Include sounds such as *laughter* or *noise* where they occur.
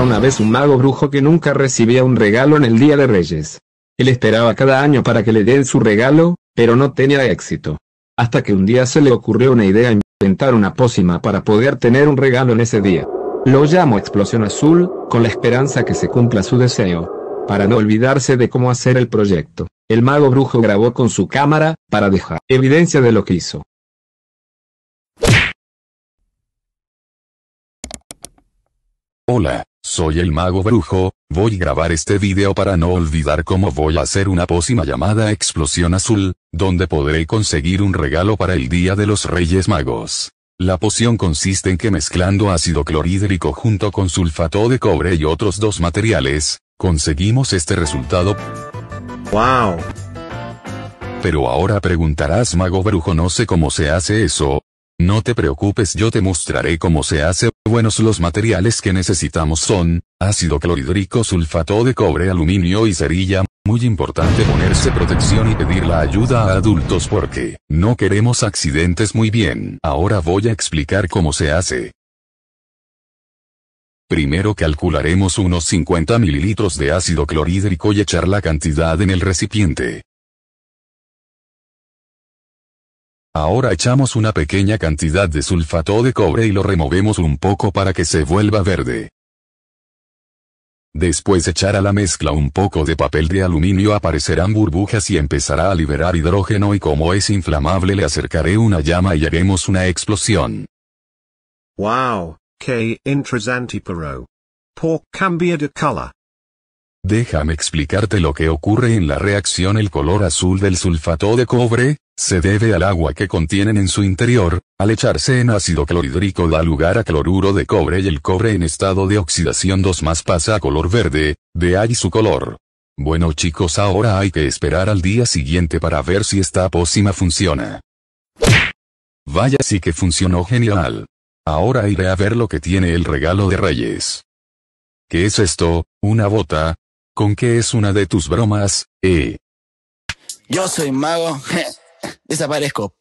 una vez un mago brujo que nunca recibía un regalo en el Día de Reyes. Él esperaba cada año para que le den su regalo, pero no tenía éxito. Hasta que un día se le ocurrió una idea inventar una pócima para poder tener un regalo en ese día. Lo llamo Explosión Azul, con la esperanza que se cumpla su deseo. Para no olvidarse de cómo hacer el proyecto, el mago brujo grabó con su cámara, para dejar evidencia de lo que hizo. Hola, soy el mago brujo, voy a grabar este video para no olvidar cómo voy a hacer una pócima llamada Explosión Azul, donde podré conseguir un regalo para el Día de los Reyes Magos. La poción consiste en que mezclando ácido clorhídrico junto con sulfato de cobre y otros dos materiales, conseguimos este resultado. ¡Wow! Pero ahora preguntarás mago brujo no sé cómo se hace eso, no te preocupes yo te mostraré cómo se hace. Buenos los materiales que necesitamos son, ácido clorhídrico sulfato de cobre aluminio y cerilla, muy importante ponerse protección y pedir la ayuda a adultos porque, no queremos accidentes muy bien. Ahora voy a explicar cómo se hace. Primero calcularemos unos 50 mililitros de ácido clorhídrico y echar la cantidad en el recipiente. Ahora echamos una pequeña cantidad de sulfato de cobre y lo removemos un poco para que se vuelva verde. Después echar a la mezcla un poco de papel de aluminio aparecerán burbujas y empezará a liberar hidrógeno y como es inflamable le acercaré una llama y haremos una explosión. Wow, qué interesante pero. Por cambia de color. Déjame explicarte lo que ocurre en la reacción el color azul del sulfato de cobre, se debe al agua que contienen en su interior, al echarse en ácido clorhídrico da lugar a cloruro de cobre y el cobre en estado de oxidación 2 más pasa a color verde, de ahí su color. Bueno chicos ahora hay que esperar al día siguiente para ver si esta pócima funciona. Vaya sí que funcionó genial. Ahora iré a ver lo que tiene el regalo de Reyes. ¿Qué es esto? ¿Una bota? ¿Con qué es una de tus bromas, eh? Yo soy mago. *laughs* desaparezco.